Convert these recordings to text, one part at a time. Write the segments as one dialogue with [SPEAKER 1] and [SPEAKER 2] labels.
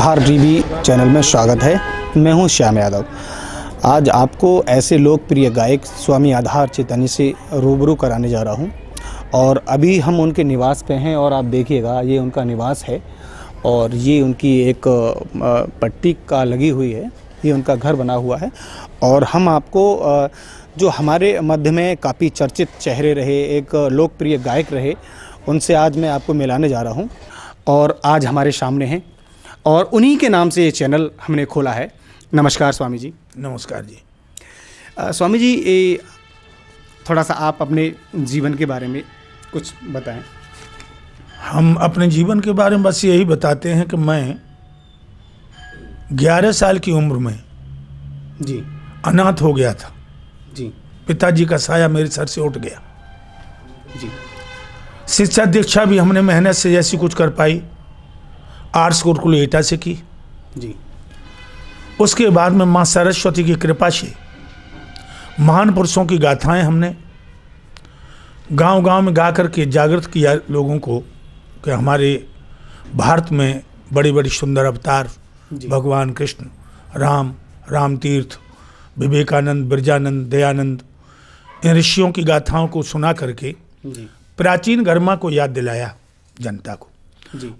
[SPEAKER 1] धार TV channel में स्वागत है मैं हूं श्याम यादव आज आपको ऐसे लोकप्रिय गायक स्वामी आधार चेतनी से रूबरू कराने जा रहा हूं और अभी हम उनके निवास पे हैं और आप देखिएगा ये उनका निवास है और ये उनकी एक पट्टी का लगी हुई है ये उनका घर बना हुआ है और हम आपको जो हमारे मध्य में काफ़ी चर्चित चेहरे रहे एक लोकप्रिय गायक रहे उनसे आज मैं आपको मिलाने जा रहा हूँ और आज हमारे सामने हैं और उन्हीं के नाम से ये चैनल हमने खोला है नमस्कार स्वामी जी नमस्कार जी आ, स्वामी जी ए, थोड़ा सा आप अपने जीवन के बारे में कुछ
[SPEAKER 2] बताएं हम अपने जीवन के बारे में बस यही बताते हैं कि मैं ग्यारह साल की उम्र में जी अनाथ हो गया था जी पिताजी का साया मेरे सर से उठ गया जी शिक्षा दीक्षा भी हमने मेहनत से जैसी कुछ कर पाई आर्ट्स गुरुकुल एटा से की जी उसके बाद में माँ सरस्वती की कृपा से महान पुरुषों की गाथाएं हमने गांव गांव में गा करके जागृत किया लोगों को कि हमारे भारत में बड़ी बड़ी सुंदर अवतार भगवान कृष्ण राम राम तीर्थ विवेकानंद बिरजानंद दयानंद इन ऋषियों की गाथाओं को सुना करके प्राचीन गर्मा को याद दिलाया जनता को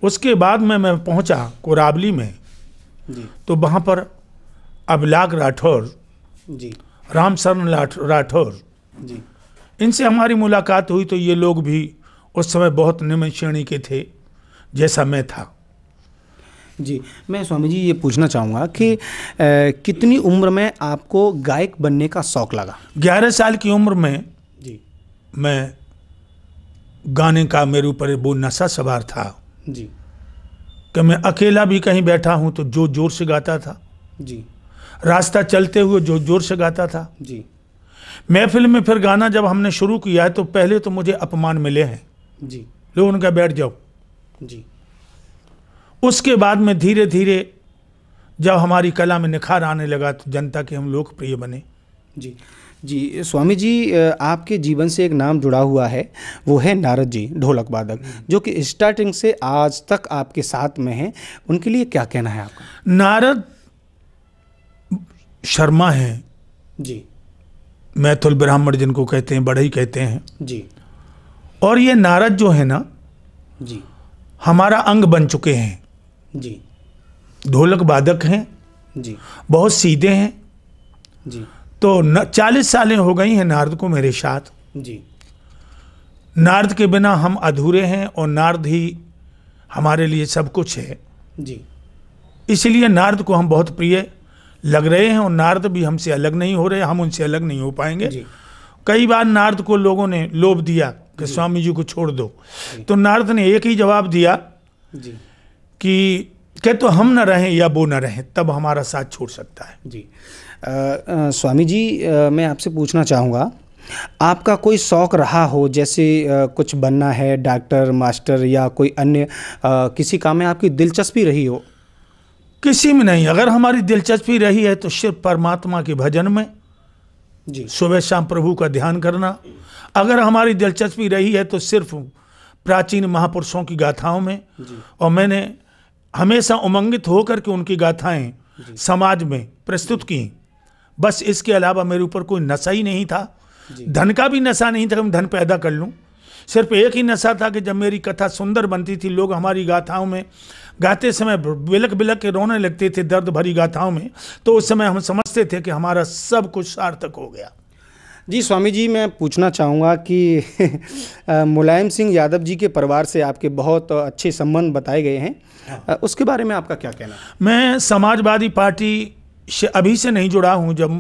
[SPEAKER 2] उसके बाद में मैं पहुंचा कोराबली में तो वहाँ पर अबलाग राठौर जी राम शरण राठौर जी इनसे हमारी मुलाकात हुई तो ये लोग भी उस समय बहुत निम्न श्रेणी के थे जैसा मैं था जी
[SPEAKER 1] मैं स्वामी जी ये पूछना चाहूँगा कि ए, कितनी उम्र में आपको गायक बनने का शौक़ लगा
[SPEAKER 2] ग्यारह साल की उम्र में जी मैं गाने का मेरे ऊपर वो नशा सवार था जी कि मैं अकेला भी कहीं बैठा हूं तो जो जोर से गाता था जी रास्ता चलते हुए जो जोर से गाता था जी महफिल में फिर गाना जब हमने शुरू किया है तो पहले तो मुझे अपमान मिले हैं जी लोग उनका बैठ जाओ जी उसके बाद में धीरे धीरे जब हमारी कला में निखार आने लगा तो जनता के हम लोकप्रिय बने जी
[SPEAKER 1] जी स्वामी जी आपके जीवन से एक नाम जुड़ा हुआ है वो है नारद जी ढोलक वादक जो कि स्टार्टिंग से आज तक आपके साथ में हैं उनके लिए क्या कहना
[SPEAKER 2] है आपका नारद शर्मा हैं जी मैथुल ब्राह्मण जिनको कहते हैं बड़े ही कहते हैं जी और ये नारद जो है ना जी हमारा अंग बन चुके हैं जी ढोलक वादक हैं जी बहुत सीधे हैं जी तो न, चालीस सालें हो गई हैं नार्द को मेरे साथ जी नार्द के बिना हम अधूरे हैं और नार्द ही हमारे लिए सब कुछ है जी इसलिए नार्द को हम बहुत प्रिय लग रहे हैं और नारद भी हमसे अलग नहीं हो रहे हम उनसे अलग नहीं हो पाएंगे जी। कई बार नारद को लोगों ने लोभ दिया कि स्वामी जी को छोड़ दो तो नार्द ने एक ही जवाब दिया जी। कि कह तो हम न रहें या वो न रहें तब हमारा साथ छोड़ सकता है जी आ, आ, स्वामी जी आ,
[SPEAKER 1] मैं आपसे पूछना चाहूँगा आपका कोई शौक़ रहा हो जैसे आ, कुछ बनना है डॉक्टर मास्टर या कोई अन्य आ, किसी काम में आपकी दिलचस्पी रही हो
[SPEAKER 2] किसी में नहीं अगर हमारी दिलचस्पी रही है तो सिर्फ परमात्मा के भजन में जी सुबह शाम प्रभु का ध्यान करना अगर हमारी दिलचस्पी रही है तो सिर्फ प्राचीन महापुरुषों की गाथाओं में और मैंने हमेशा उमंगित होकर के उनकी गाथाएं समाज में प्रस्तुत की बस इसके अलावा मेरे ऊपर कोई नशा ही नहीं था धन का भी नशा नहीं था कि मैं धन पैदा कर लूँ सिर्फ एक ही नशा था कि जब मेरी कथा सुंदर बनती थी लोग हमारी गाथाओं में गाते समय बिलक बिलक के रोने लगते थे दर्द भरी गाथाओं में तो उस समय हम समझते थे कि हमारा सब कुछ सार्थक हो गया जी स्वामी जी मैं
[SPEAKER 1] पूछना चाहूँगा कि मुलायम सिंह यादव जी के परिवार से आपके बहुत अच्छे संबंध बताए गए हैं हाँ। उसके बारे में आपका क्या कहना
[SPEAKER 2] मैं समाजवादी पार्टी से अभी से नहीं जुड़ा हूँ जब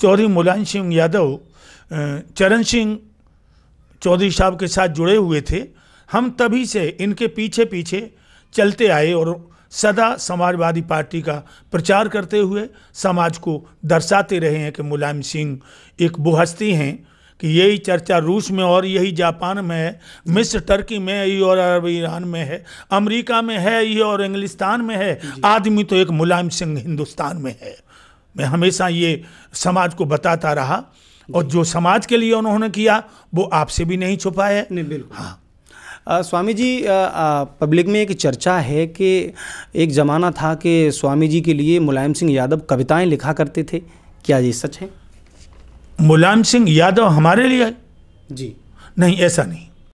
[SPEAKER 2] चौधरी मुलायम सिंह यादव चरण सिंह चौधरी साहब के साथ जुड़े हुए थे हम तभी से इनके पीछे पीछे चलते आए और सदा समाजवादी पार्टी का प्रचार करते हुए समाज को दर्शाते रहे हैं कि मुलायम सिंह एक बुहस्ती हैं कि यही चर्चा रूस में और यही जापान में है मिस्र टर्की में यही और अरब ईरान में है अमेरिका में है ये और इंग्लिस्तान में है आदमी तो एक मुलायम सिंह हिंदुस्तान में है मैं हमेशा ये समाज को बताता रहा और जो समाज के लिए उन्होंने किया वो आपसे भी नहीं छुपा है नहीं बिल्कुल हाँ
[SPEAKER 1] स्वामी जी पब्लिक में एक चर्चा है कि एक ज़माना था कि स्वामी जी के लिए मुलायम सिंह यादव कविताएं लिखा करते थे क्या ये सच है
[SPEAKER 2] मुलायम सिंह यादव हमारे लिए जी नहीं ऐसा नहीं